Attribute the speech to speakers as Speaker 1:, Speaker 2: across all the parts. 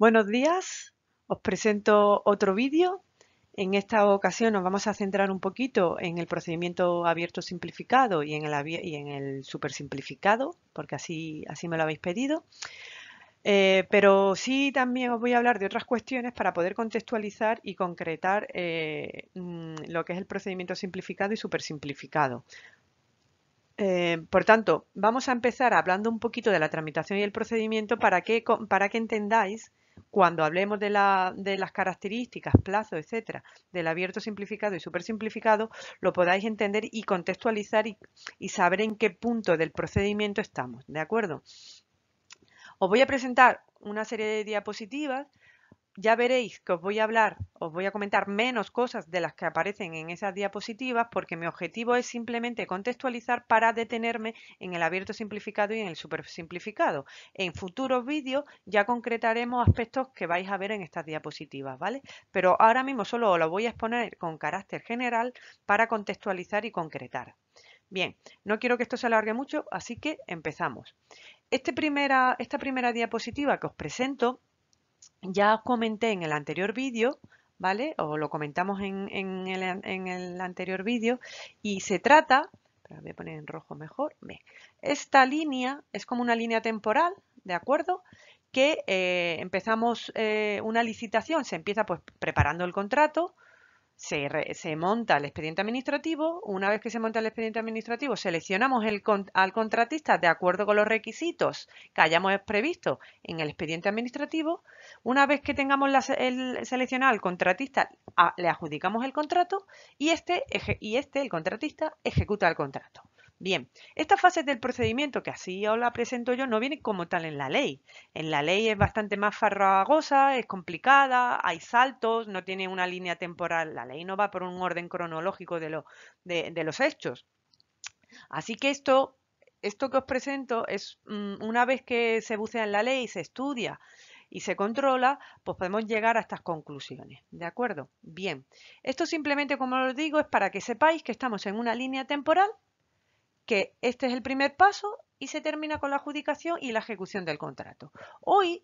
Speaker 1: Buenos días, os presento otro vídeo. En esta ocasión nos vamos a centrar un poquito en el procedimiento abierto simplificado y en el, y super simplificado, porque así, me lo habéis pedido. Eh, pero sí también os voy a hablar de otras cuestiones para poder contextualizar y concretar eh, mm, lo que es el procedimiento simplificado y super simplificado. Eh, por tanto, vamos a empezar hablando un poquito de la tramitación y el procedimiento para que, para que entendáis cuando hablemos de, las características, plazo, etcétera, del abierto simplificado y simplificado, lo podáis entender y contextualizar y, y saber en qué punto del procedimiento estamos, ¿de acuerdo? Os voy a presentar una serie de diapositivas ya veréis que os voy a hablar, os voy a comentar menos cosas de las que aparecen en esas diapositivas porque mi objetivo es simplemente contextualizar para detenerme en el abierto simplificado y en el super simplificado. En futuros vídeos ya concretaremos aspectos que vais a ver en estas diapositivas, ¿vale? Pero ahora mismo solo os lo voy a exponer con carácter general para contextualizar y concretar. Bien, no quiero que esto se alargue mucho, así que empezamos. Este esta primera diapositiva que os presento ya comenté en el anterior vídeo, ¿vale? O lo comentamos en, el, anterior vídeo, y se trata, pero voy a poner en rojo mejor, ve, esta línea es como una línea temporal, ¿de acuerdo? que eh, empezamos eh, una licitación, se empieza pues preparando el contrato, se, monta el expediente administrativo. Una vez que se monta el expediente administrativo, seleccionamos al contratista de acuerdo con los requisitos que hayamos previsto en el expediente administrativo. Una vez que tengamos el, seleccionado al contratista, le adjudicamos el contrato y este, y este, el contratista, ejecuta el contrato. Bien, estas fases del procedimiento, que así os la presento yo, no viene como tal en la ley. En la ley es bastante más farragosa, es complicada, hay saltos, no tiene una línea temporal. La ley no va por un orden cronológico de, los hechos. Así que esto, esto que os presento es mm, una vez que se bucea en la ley se estudia y se controla, pues podemos llegar a estas conclusiones. ¿De acuerdo? Bien. Esto simplemente, como os digo, es para que sepáis que estamos en una línea temporal que este es el primer paso y se termina con la adjudicación y la ejecución del contrato. Hoy,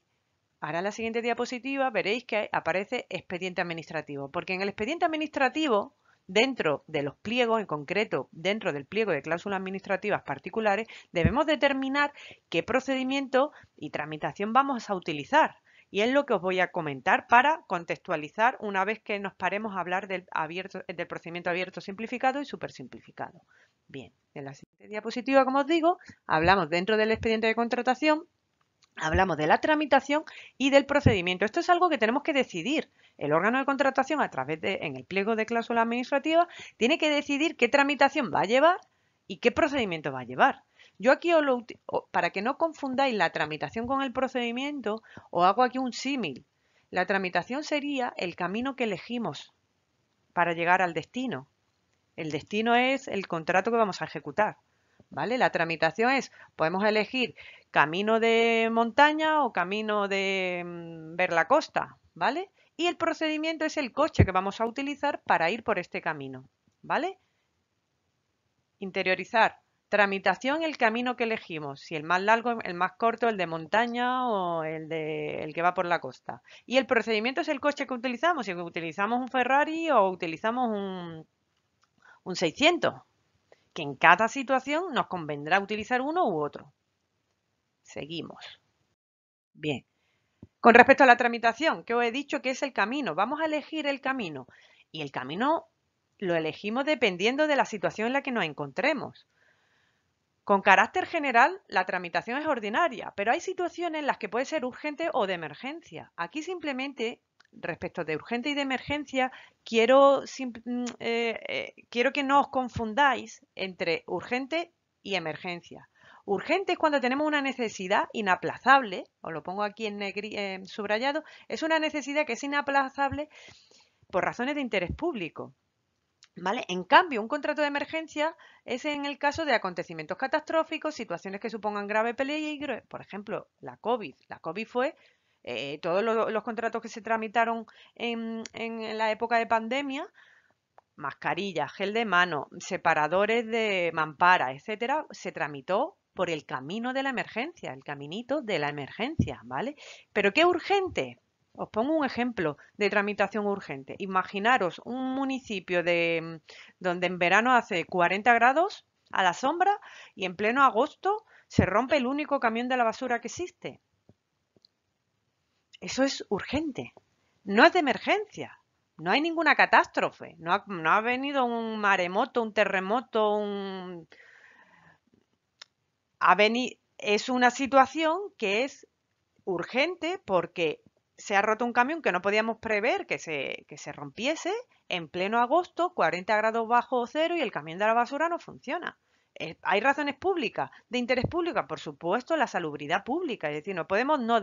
Speaker 1: ahora en la siguiente diapositiva, veréis que aparece expediente administrativo, porque en el expediente administrativo, dentro de los pliegos, en concreto dentro del pliego de cláusulas administrativas particulares, debemos determinar qué procedimiento y tramitación vamos a utilizar. Y es lo que os voy a comentar para contextualizar una vez que nos paremos a hablar del, procedimiento abierto simplificado y simplificado. Bien, en la siguiente diapositiva, como os digo, hablamos dentro del expediente de contratación, hablamos de la tramitación y del procedimiento. Esto es algo que tenemos que decidir. El órgano de contratación, a través de, en el pliego de cláusula administrativa, tiene que decidir qué tramitación va a llevar y qué procedimiento va a llevar. Yo aquí, os lo, para que no confundáis la tramitación con el procedimiento, os hago aquí un símil. La tramitación sería el camino que elegimos para llegar al destino. El destino es el contrato que vamos a ejecutar. ¿Vale? La tramitación es, podemos elegir camino de montaña o camino de mm, ver la costa, ¿vale? Y el procedimiento es el coche que vamos a utilizar para ir por este camino, ¿vale? Interiorizar, tramitación, el camino que elegimos, si el más largo, el más corto, el de montaña o el, de, el que va por la costa. Y el procedimiento es el coche que utilizamos, si utilizamos un Ferrari o utilizamos un, un 600, que en cada situación nos convendrá utilizar uno u otro. Seguimos. Bien. Con respecto a la tramitación, que os he dicho que es el camino, vamos a elegir el camino. Y el camino lo elegimos dependiendo de la situación en la que nos encontremos. Con carácter general, la tramitación es ordinaria, pero hay situaciones en las que puede ser urgente o de emergencia. Aquí simplemente respecto de urgente y de emergencia, quiero, mm, eh, eh, quiero que no os confundáis entre urgente y emergencia. Urgente es cuando tenemos una necesidad inaplazable, os lo pongo aquí en negri, subrayado, es una necesidad que es inaplazable por razones de interés público. ¿Vale? En cambio, un contrato de emergencia es en el caso de acontecimientos catastróficos, situaciones que supongan grave peligro, por ejemplo, la COVID. La COVID fue eh, todos los, contratos que se tramitaron en, la época de pandemia, mascarillas, gel de mano, separadores de mampara, etcétera, se tramitó por el camino de la emergencia, el caminito de la emergencia, ¿vale? Pero qué urgente. Os pongo un ejemplo de tramitación urgente. Imaginaros un municipio de donde en verano hace 40 grados a la sombra y en pleno agosto se rompe el único camión de la basura que existe. Eso es urgente. No es de emergencia. No hay ninguna catástrofe. No ha, venido un maremoto, un terremoto, un... Es una situación que es urgente porque se ha roto un camión que no podíamos prever que se, que se rompiese en pleno agosto, 40 grados bajo cero y el camión de la basura no funciona. Eh, hay razones públicas, de interés público, por supuesto, la salubridad pública, es decir, no podemos no,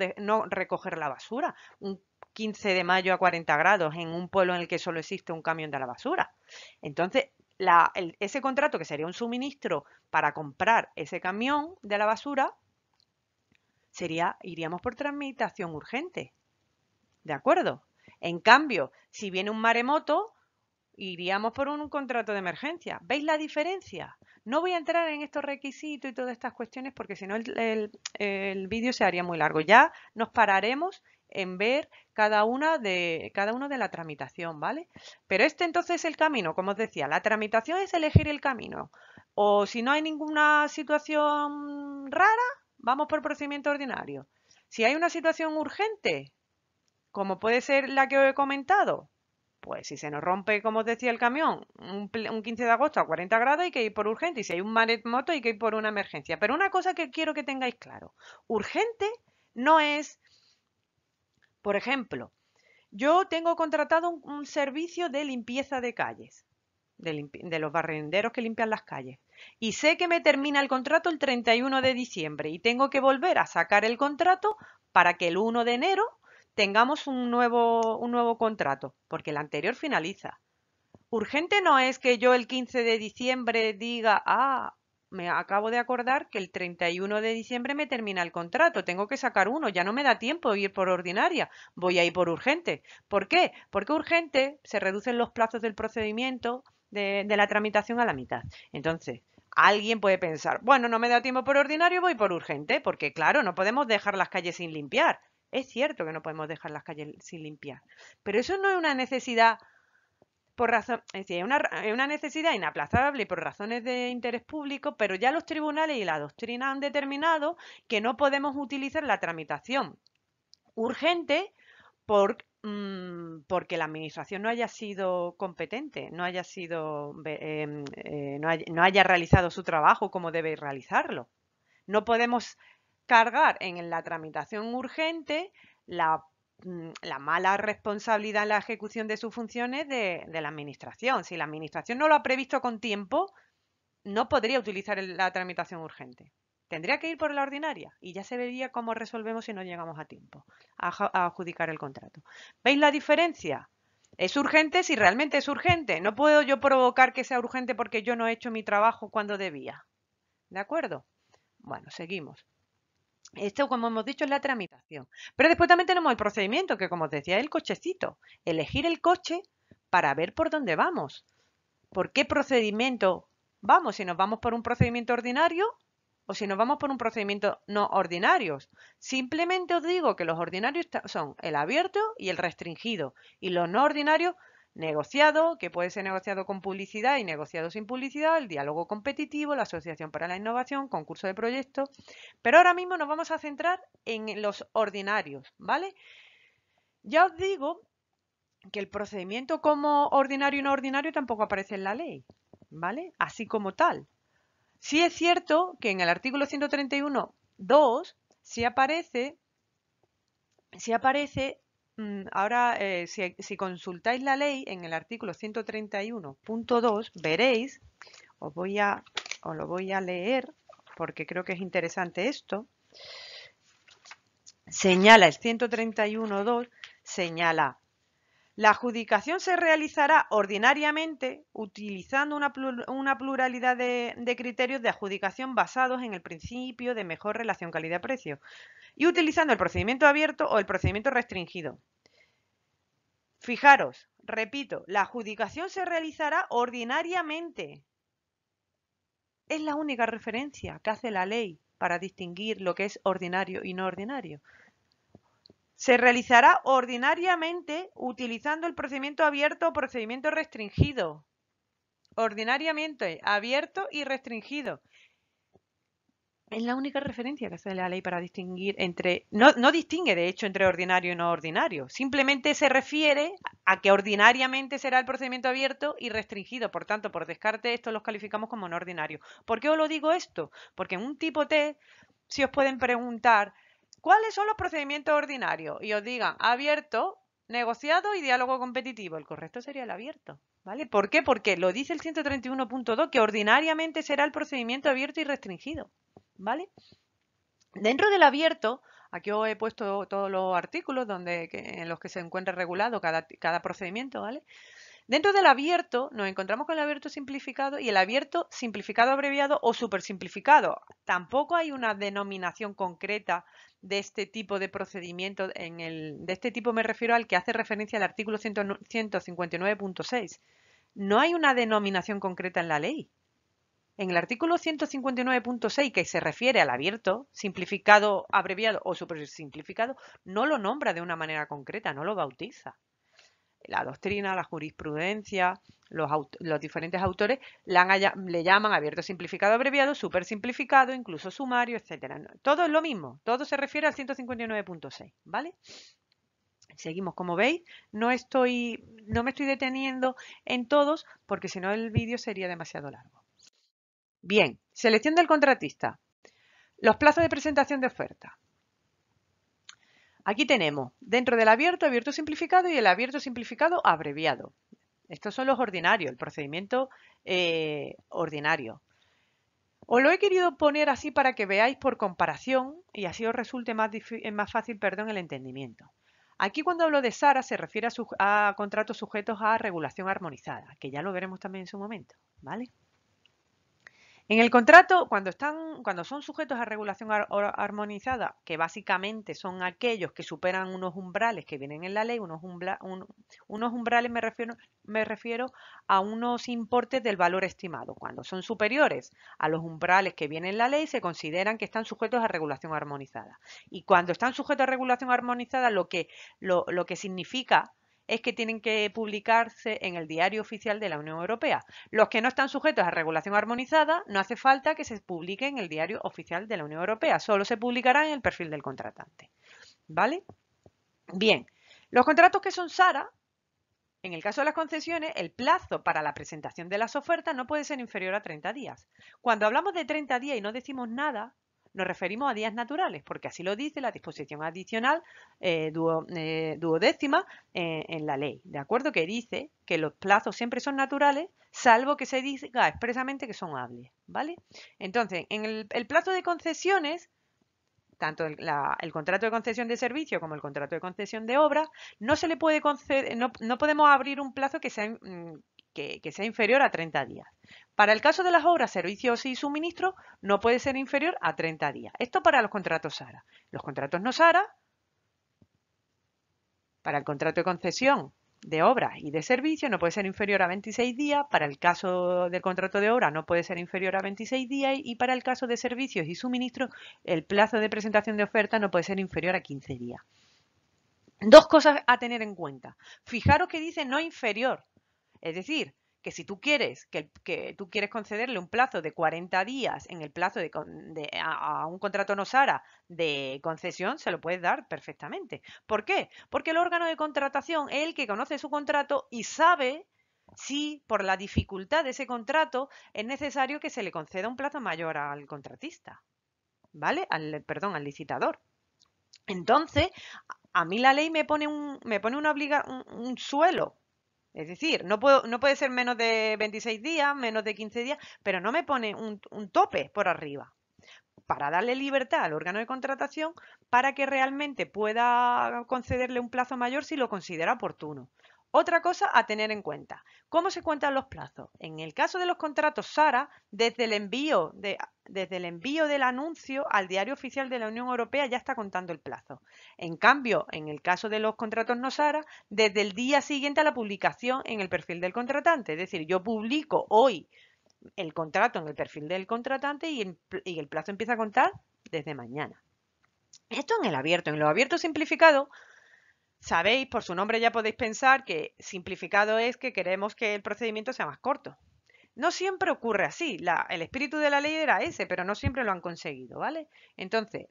Speaker 1: recoger la basura un 15 de mayo a 40 grados en un pueblo en el que solo existe un camión de la basura. Entonces, ese contrato que sería un suministro para comprar ese camión de la basura, sería, iríamos por tramitación urgente. ¿De acuerdo? En cambio, si viene un maremoto, iríamos por un, contrato de emergencia. ¿Veis la diferencia? No voy a entrar en estos requisitos y todas estas cuestiones porque si no el, vídeo se haría muy largo. Ya nos pararemos en ver cada una de cada uno de la tramitación, ¿vale? Pero este entonces es el camino, como os decía, la tramitación es elegir el camino. O si no hay ninguna situación rara, vamos por procedimiento ordinario. Si hay una situación urgente, como puede ser la que os he comentado, pues si se nos rompe, como os decía el camión, un, 15 de agosto a 40 grados hay que ir por urgente y si hay un maremoto hay que ir por una emergencia. Pero una cosa que quiero que tengáis claro, urgente no es, por ejemplo, yo tengo contratado un, servicio de limpieza de calles, de, de los barrenderos que limpian las calles y sé que me termina el contrato el 31 de diciembre y tengo que volver a sacar el contrato para que el 1 de enero tengamos un nuevo, un nuevo contrato, porque el anterior finaliza. Urgente no es que yo el 15 de diciembre diga, ah, me acabo de acordar que el 31 de diciembre me termina el contrato, tengo que sacar uno, ya no me da tiempo ir por ordinaria, voy a ir por urgente. ¿Por qué? Porque urgente se reducen los plazos del procedimiento de la tramitación a la mitad. Entonces, alguien puede pensar, bueno, no me da tiempo por ordinario, voy por urgente, porque claro, no podemos dejar las calles sin limpiar. Es cierto que no podemos dejar las calles sin limpiar, pero eso no es una necesidad por razón, es una, necesidad inaplazable por razones de interés público, pero ya los tribunales y la doctrina han determinado que no podemos utilizar la tramitación urgente por, mm, porque la administración no haya sido competente, no haya sido, em, eh, no haya realizado su trabajo como debe realizarlo. No podemos cargar en la tramitación urgente mm, la, mala responsabilidad en la ejecución de sus funciones de, la Administración. Si la Administración no lo ha previsto con tiempo, no podría utilizar la tramitación urgente. Tendría que ir por la ordinaria y ya se vería cómo resolvemos si no llegamos a tiempo a adjudicar el contrato. ¿Veis la diferencia? Es urgente si realmente es urgente. No puedo yo provocar que sea urgente porque yo no he hecho mi trabajo cuando debía. ¿De acuerdo? Bueno, seguimos. Esto, como hemos dicho, es la tramitación. Pero después también tenemos el procedimiento, que como os decía, es el cochecito. Elegir el coche para ver por dónde vamos. ¿Por qué procedimiento vamos? Si nos vamos por un procedimiento ordinario o si nos vamos por un procedimiento no ordinario. Simplemente os digo que los ordinarios son el abierto y el restringido. Y los no ordinarios negociado, que puede ser negociado con publicidad y negociado sin publicidad, el diálogo competitivo, la Asociación para la Innovación, concurso de proyectos. Pero ahora mismo nos vamos a centrar en los ordinarios, ¿vale? Ya os digo que el procedimiento como ordinario y no ordinario tampoco aparece en la ley, ¿vale? Así como tal. Sí es cierto que en el artículo 131.2 sí aparece, sí aparece Mm, ahora eh, si, consultáis la ley en el artículo 131.2 veréis, os voy a, lo voy a leer porque creo que es interesante esto. Señala el 131.2, señala la adjudicación se realizará ordinariamente utilizando una, pluralidad de, criterios de adjudicación basados en el principio de mejor relación calidad-precio y utilizando el procedimiento abierto o el procedimiento restringido. Fijaros, repito, la adjudicación se realizará ordinariamente. Es la única referencia que hace la ley para distinguir lo que es ordinario y no ordinario. Se realizará ordinariamente utilizando el procedimiento abierto o procedimiento restringido. Ordinariamente abierto y restringido es la única referencia que hace la ley para distinguir entre... No, distingue, de hecho, entre ordinario y no ordinario. Simplemente se refiere a que ordinariamente será el procedimiento abierto y restringido. Por tanto, por descarte, esto los calificamos como no ordinario. ¿Por qué os lo digo esto? Porque en un tipo T, si os pueden preguntar, ¿cuáles son los procedimientos ordinarios? Y os digan, abierto, negociado y diálogo competitivo. El correcto sería el abierto. ¿Vale? ¿Por qué? Porque lo dice el 131.2 que ordinariamente será el procedimiento abierto y restringido. ¿vale? Dentro del abierto, aquí os he puesto todos los artículos donde, en los que se encuentra regulado cada, procedimiento, ¿vale? Dentro del abierto nos encontramos con el abierto simplificado y el abierto simplificado abreviado o supersimplificado. Tampoco hay una denominación concreta de este tipo de procedimiento. En el, de este tipo me refiero al que hace referencia al artículo 159.6. No hay una denominación concreta en la ley. En el artículo 159.6 que se refiere al abierto, simplificado, abreviado o simplificado, no lo nombra de una manera concreta, no lo bautiza. La doctrina, la jurisprudencia, los, diferentes autores le llaman abierto simplificado abreviado, simplificado, incluso sumario, etc. Todo es lo mismo, todo se refiere al 159.6, ¿vale? Seguimos, como veis, no, estoy, no me estoy deteniendo en todos porque si no el vídeo sería demasiado largo. Bien, selección del contratista. Los plazos de presentación de oferta. Aquí tenemos, dentro del abierto, abierto simplificado y el abierto simplificado abreviado. Estos son los ordinarios, el procedimiento eh, ordinario. Os lo he querido poner así para que veáis por comparación y así os resulte más, eh, más fácil perdón, el entendimiento. Aquí cuando hablo de SARA se refiere a, a contratos sujetos a regulación armonizada, que ya lo veremos también en su momento, ¿vale? En el contrato, cuando, están, cuando son sujetos a regulación armonizada, que básicamente son aquellos que superan unos umbrales que vienen en la ley, unos, unos umbrales me refiero, me refiero a unos importes del valor estimado. Cuando son superiores a los umbrales que vienen en la ley, se consideran que están sujetos a regulación armonizada. Y cuando están sujetos a regulación armonizada, lo que, lo que significa es que tienen que publicarse en el diario oficial de la Unión Europea. Los que no están sujetos a regulación armonizada, no hace falta que se publiquen en el diario oficial de la Unión Europea, solo se publicará en el perfil del contratante. ¿Vale? Bien, los contratos que son SARA, en el caso de las concesiones, el plazo para la presentación de las ofertas no puede ser inferior a 30 días. Cuando hablamos de 30 días y no decimos nada, nos referimos a días naturales, porque así lo dice la disposición adicional eh, eh, duodécima eh, en la ley, ¿de acuerdo? Que dice que los plazos siempre son naturales, salvo que se diga expresamente que son hables, ¿vale? Entonces, en el, plazo de concesiones, tanto el, contrato de concesión de servicio como el contrato de concesión de obra, no se le puede conceder, no, podemos abrir un plazo que sea, mm, que, que sea inferior a 30 días. Para el caso de las obras, servicios y suministros, no puede ser inferior a 30 días. Esto para los contratos SARA. Los contratos no SARA, para el contrato de concesión de obras y de servicios no puede ser inferior a 26 días, para el caso del contrato de obra no puede ser inferior a 26 días y para el caso de servicios y suministros el plazo de presentación de oferta no puede ser inferior a 15 días. Dos cosas a tener en cuenta. Fijaros que dice no inferior, es decir, que si tú quieres, que, tú quieres concederle un plazo de 40 días en el plazo de, a, un contrato no SARA de concesión, se lo puedes dar perfectamente. ¿Por qué? Porque el órgano de contratación es el que conoce su contrato y sabe si por la dificultad de ese contrato es necesario que se le conceda un plazo mayor al contratista, ¿vale? Al, perdón, al licitador. Entonces, a mí la ley me pone un, me pone una obliga, un suelo es decir, no, puede ser menos de 26 días, menos de 15 días, pero no me pone un tope por arriba para darle libertad al órgano de contratación para que realmente pueda concederle un plazo mayor si lo considera oportuno. Otra cosa a tener en cuenta, ¿cómo se cuentan los plazos? En el caso de los contratos SARA, desde el envío, del anuncio al diario oficial de la Unión Europea ya está contando el plazo. En cambio, en el caso de los contratos no SARA, desde el día siguiente a la publicación en el perfil del contratante. Es decir, yo publico hoy el contrato en el perfil del contratante y y el plazo empieza a contar desde mañana. Esto en el abierto. En lo abierto simplificado Sabéis, por su nombre ya podéis pensar que simplificado es que queremos que el procedimiento sea más corto. No siempre ocurre así. el espíritu de la ley era ese, pero no siempre lo han conseguido, ¿vale? Entonces,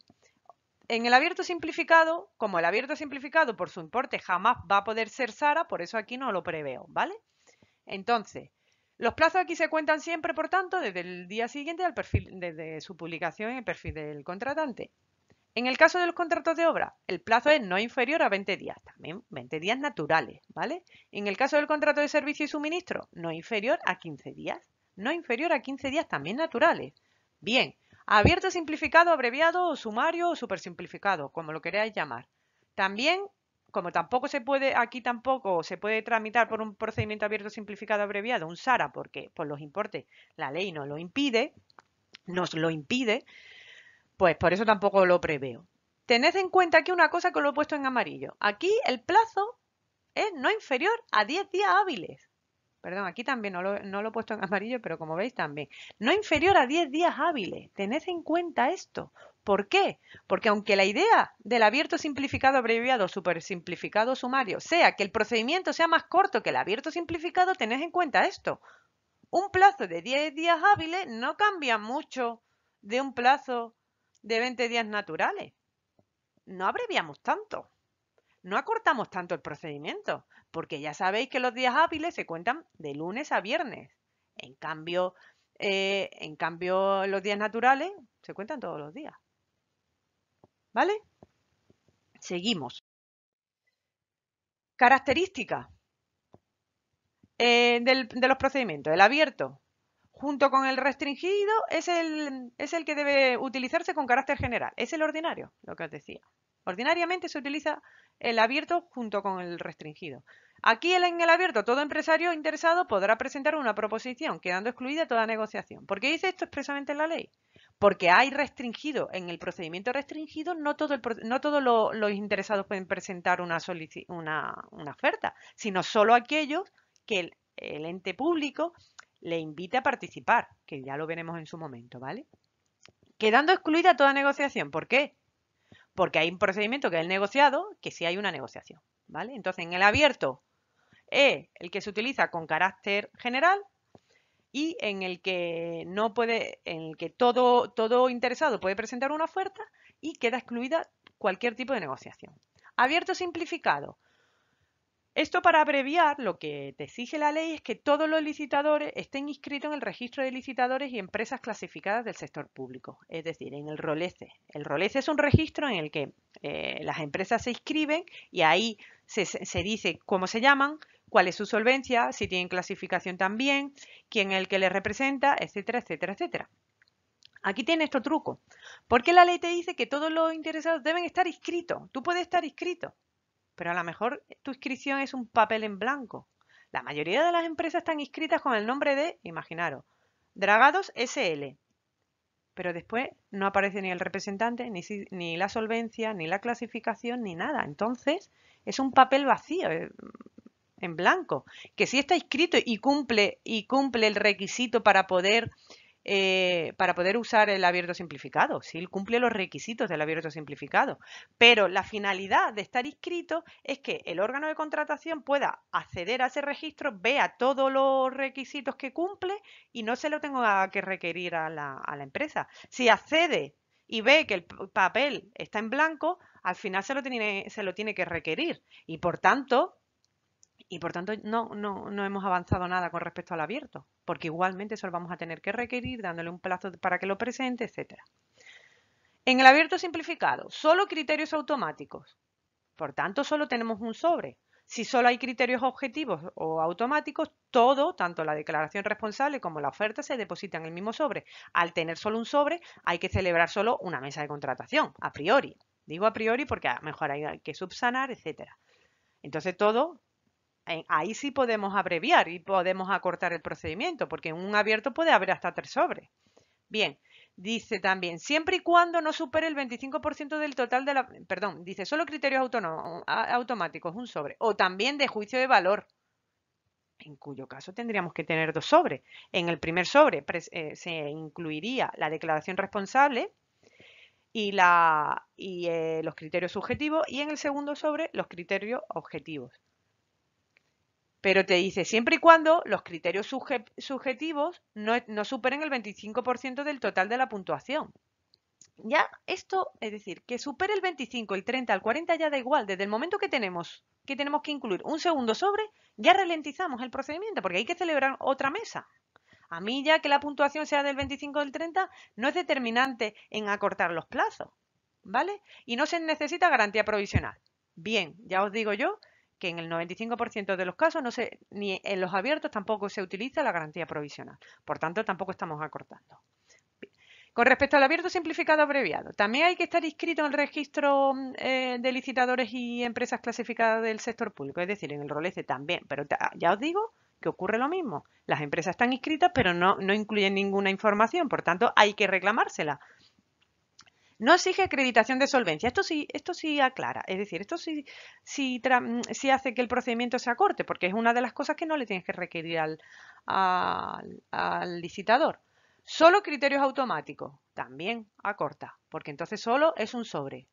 Speaker 1: en el abierto simplificado, como el abierto simplificado por su importe jamás va a poder ser Sara, por eso aquí no lo preveo, ¿vale? Entonces, los plazos aquí se cuentan siempre, por tanto, desde el día siguiente al perfil, desde su publicación en el perfil del contratante. En el caso de los contratos de obra, el plazo es no inferior a 20 días, también 20 días naturales, ¿vale? En el caso del contrato de servicio y suministro, no inferior a 15 días, no inferior a 15 días también naturales. Bien, abierto, simplificado, abreviado, o sumario o supersimplificado, como lo queráis llamar. También, como tampoco se puede, aquí tampoco se puede tramitar por un procedimiento abierto, simplificado, abreviado, un SARA, porque por los importes la ley no lo impide, nos lo impide, pues por eso tampoco lo preveo. Tened en cuenta aquí una cosa que lo he puesto en amarillo. Aquí el plazo es no inferior a 10 días hábiles. Perdón, aquí también no lo, he puesto en amarillo, pero como veis también. No inferior a 10 días hábiles. Tened en cuenta esto. ¿Por qué? Porque aunque la idea del abierto simplificado abreviado super simplificado sumario sea que el procedimiento sea más corto que el abierto simplificado, tened en cuenta esto. Un plazo de 10 días hábiles no cambia mucho de un plazo de 20 días naturales. No abreviamos tanto. No acortamos tanto el procedimiento, porque ya sabéis que los días hábiles se cuentan de lunes a viernes. En cambio, eh, en cambio los días naturales se cuentan todos los días. ¿Vale? Seguimos. Características eh, de los procedimientos. El abierto, junto con el restringido es el, es el que debe utilizarse con carácter general. Es el ordinario, lo que os decía. Ordinariamente se utiliza el abierto junto con el restringido. Aquí en el abierto todo empresario interesado podrá presentar una proposición, quedando excluida toda negociación. ¿Por qué dice esto expresamente en la ley? Porque hay restringido, en el procedimiento restringido no, todo no todos los interesados pueden presentar una, una, oferta, sino solo aquellos que el, el ente público le invite a participar, que ya lo veremos en su momento, ¿vale? Quedando excluida toda negociación. ¿Por qué? Porque hay un procedimiento que es el negociado, que sí hay una negociación, ¿vale? Entonces, en el abierto es eh, el que se utiliza con carácter general y en el que no puede, en el que todo, todo interesado puede presentar una oferta y queda excluida cualquier tipo de negociación. Abierto simplificado esto para abreviar, lo que te exige la ley es que todos los licitadores estén inscritos en el registro de licitadores y empresas clasificadas del sector público, es decir, en el ROLECE. Este. El ROLECE este es un registro en el que eh, las empresas se inscriben y ahí se, dice cómo se llaman, cuál es su solvencia, si tienen clasificación también, quién es el que les representa, etcétera, etcétera, etcétera. Aquí tiene otro truco, porque la ley te dice que todos los interesados deben estar inscritos, tú puedes estar inscrito, pero a lo mejor tu inscripción es un papel en blanco. La mayoría de las empresas están inscritas con el nombre de, imaginaros, Dragados SL. Pero después no aparece ni el representante, ni, la solvencia, ni la clasificación, ni nada. Entonces es un papel vacío, eh, en blanco. Que si está inscrito y cumple, y cumple el requisito para poder eh, para poder usar el abierto simplificado, si cumple los requisitos del abierto simplificado. Pero la finalidad de estar inscrito es que el órgano de contratación pueda acceder a ese registro, vea todos los requisitos que cumple y no se lo tenga que requerir a la, a la empresa. Si accede y ve que el papel está en blanco, al final se lo tiene, se lo tiene que requerir y por tanto y por tanto no, no, hemos avanzado nada con respecto al abierto, porque igualmente eso lo vamos a tener que requerir, dándole un plazo para que lo presente, etcétera. En el abierto simplificado, solo criterios automáticos. Por tanto, solo tenemos un sobre. Si solo hay criterios objetivos o automáticos, todo, tanto la declaración responsable como la oferta, se deposita en el mismo sobre. Al tener solo un sobre, hay que celebrar solo una mesa de contratación, a priori. Digo a priori porque a lo mejor hay que subsanar, etcétera. Entonces todo ahí sí podemos abreviar y podemos acortar el procedimiento, porque en un abierto puede haber hasta tres sobres. Bien, dice también, siempre y cuando no supere el 25% del total de la... Perdón, dice solo criterios automáticos, un sobre, o también de juicio de valor en cuyo caso tendríamos que tener dos sobres. En el primer sobre eh, se incluiría la declaración responsable y, la, y eh, los criterios subjetivos y en el segundo sobre los criterios objetivos. Pero te dice, siempre y cuando los criterios subjetivos e-, no, superen el 25% del total de la puntuación. Ya esto, es decir, que supere el 25, el 30, el 40 ya da igual. Desde el momento que tenemos que tenemos que incluir un segundo sobre, ya ralentizamos el procedimiento porque hay que celebrar otra mesa. A mí ya que la puntuación sea del 25 o del 30 no es determinante en acortar los plazos, ¿vale? Y no se necesita garantía provisional. Bien, ya os digo yo que en el 95% de los casos no se, ni en los abiertos tampoco se utiliza la garantía provisional. Por tanto, tampoco estamos acortando. Con respecto al abierto simplificado abreviado, también hay que estar inscrito en el registro eh, de licitadores y empresas clasificadas del sector público, es decir, en el ROLECE también, pero ya os digo que ocurre lo mismo. Las empresas están inscritas, pero no, no incluyen ninguna información, por tanto, hay que reclamársela. No exige acreditación de solvencia. Esto sí, esto sí aclara, es decir, esto sí, mm, hace que el procedimiento se acorte, porque es una de las cosas que no le tienes que requerir al, al licitador. Solo criterios automáticos, también acorta, porque entonces solo es un sobre.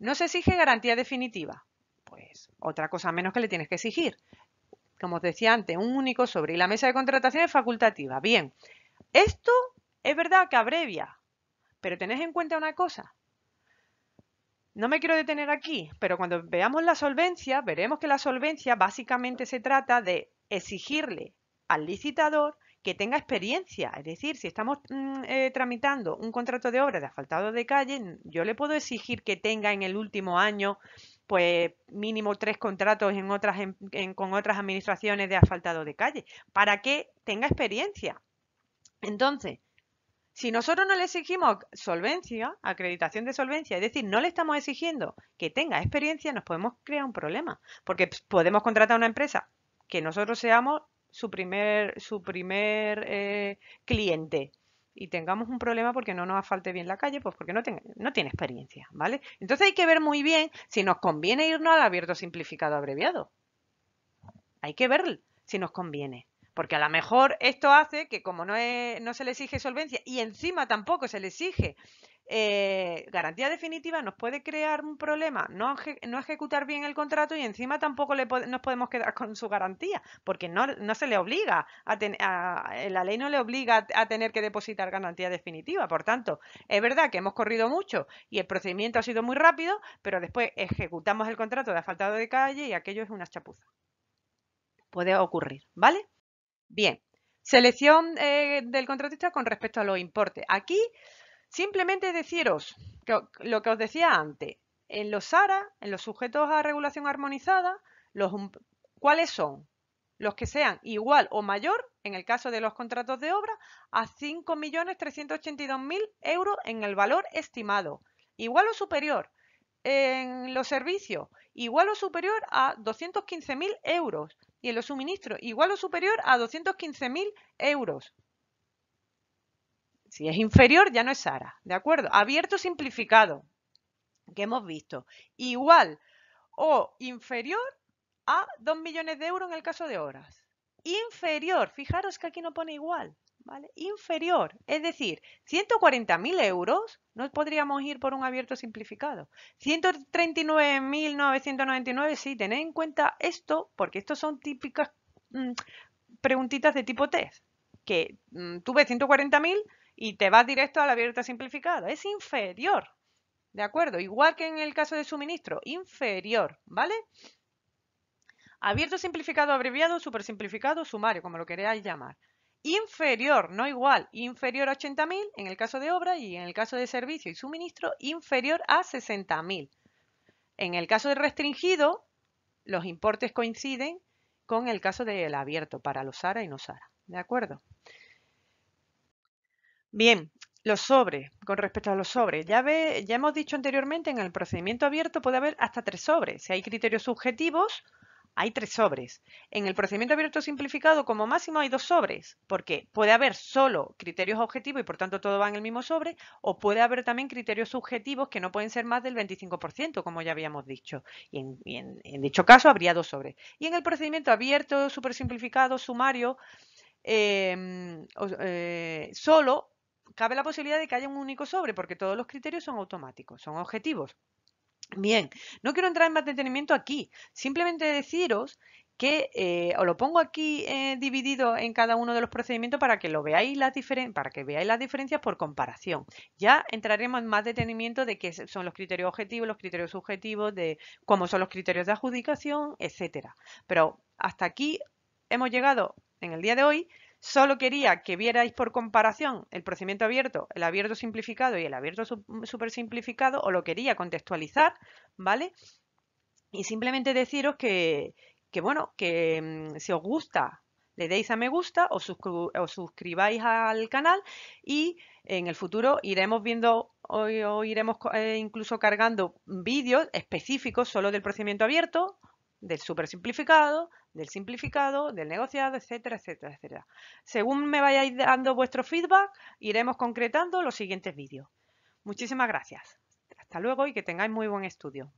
Speaker 1: No se exige garantía definitiva, pues otra cosa menos que le tienes que exigir. Como os decía antes, un único sobre y la mesa de contratación es facultativa. Bien, esto es verdad que abrevia, pero tenés en cuenta una cosa. No me quiero detener aquí, pero cuando veamos la solvencia, veremos que la solvencia básicamente se trata de exigirle al licitador que tenga experiencia. Es decir, si estamos mm, eh, tramitando un contrato de obra de asfaltado de calle, yo le puedo exigir que tenga en el último año pues mínimo tres contratos en otras, con otras administraciones de asfaltado de calle, para que tenga experiencia. Entonces, si nosotros no le exigimos solvencia, acreditación de solvencia, es decir, no le estamos exigiendo que tenga experiencia, nos podemos crear un problema, porque podemos contratar a una empresa que nosotros seamos su primer, su primer eh, cliente y tengamos un problema porque no nos falte bien la calle, pues porque no, no tiene experiencia, ¿vale? Entonces hay que ver muy bien si nos conviene irnos al abierto simplificado abreviado. Hay que ver si nos conviene. Porque a lo mejor esto hace que como no, se le exige solvencia y encima tampoco se le exige eh, garantía definitiva, nos puede crear un problema no, ejecutar bien el contrato y encima tampoco le nos podemos quedar con su garantía, porque no, se le obliga, a, eh, la ley no le obliga a, a tener que depositar garantía definitiva. Por tanto, es verdad que hemos corrido mucho y el procedimiento ha sido muy rápido, pero después ejecutamos el contrato de asfaltado de calle y aquello es una chapuza. Puede ocurrir, ¿vale? Bien, selección eh, del contratista con respecto a los importes. Aquí simplemente deciros lo que os decía antes. En los SARA, en los sujetos a regulación armonizada, ¿cuáles son? Los que sean igual o mayor, en el caso de los contratos de obra, a 5.382.000 euros en el valor estimado. Igual o superior en los servicios, igual o superior a 215.000 euros y en los suministros igual o superior a 215.000 euros. Si es inferior, ya no es Sara, ¿de acuerdo? Abierto simplificado, que hemos visto. Igual o inferior a 2 millones de euros en el caso de horas. Inferior, fijaros que aquí no pone igual, ¿vale? Inferior. Es decir, 140.000 euros ¿no podríamos ir por un abierto simplificado. 139.999, sí, tened en cuenta esto, porque estos son típicas mm, preguntitas de tipo test, que mm, tú ves 140.000 y te vas directo al abierto simplificado. Es inferior, ¿de acuerdo? Igual que en el caso de suministro, inferior, ¿vale? Abierto simplificado abreviado, simplificado, sumario, como lo queráis llamar inferior, no igual, inferior a 80.000 en el caso de obra y en el caso de servicio y suministro, inferior a 60.000. En el caso de restringido, los importes coinciden con el caso del abierto para los SARA y no SARA. ¿De acuerdo? Bien, los sobres, con respecto a los sobres, ya, ve, ya hemos dicho anteriormente, en el procedimiento abierto puede haber hasta tres sobres. Si hay criterios subjetivos, hay tres sobres. En el procedimiento abierto simplificado, como máximo, hay dos sobres, porque puede haber solo criterios objetivos y por tanto todo va en el mismo sobre, o puede haber también criterios subjetivos que no pueden ser más del 25%, como ya habíamos dicho. Y en, dicho caso habría dos sobres. Y en el procedimiento abierto, súper simplificado, sumario, em, eh, solo cabe la posibilidad de que haya un único sobre, porque todos los criterios son automáticos, son objetivos. Bien, no quiero entrar en más detenimiento aquí, simplemente deciros que eh, os lo pongo aquí eh, dividido en cada uno de los procedimientos para que lo veáis las para que veáis las diferencias por comparación. Ya entraremos en más detenimiento de qué son los criterios objetivos, los criterios subjetivos, de cómo son los criterios de adjudicación, etcétera. Pero hasta aquí hemos llegado en el día de hoy Solo quería que vierais por comparación el procedimiento abierto, el abierto simplificado y el abierto super simplificado, o lo quería contextualizar, ¿vale? Y simplemente deciros que, bueno, que mm, si os gusta, le deis a me gusta o os suscribáis al canal y en el futuro iremos viendo o iremos eh, incluso cargando vídeos específicos solo del procedimiento abierto, del super simplificado, del simplificado, del negociado, etcétera, etcétera, etcétera. Según me vayáis dando vuestro feedback, iremos concretando los siguientes vídeos. Muchísimas gracias. Hasta luego y que tengáis muy buen estudio.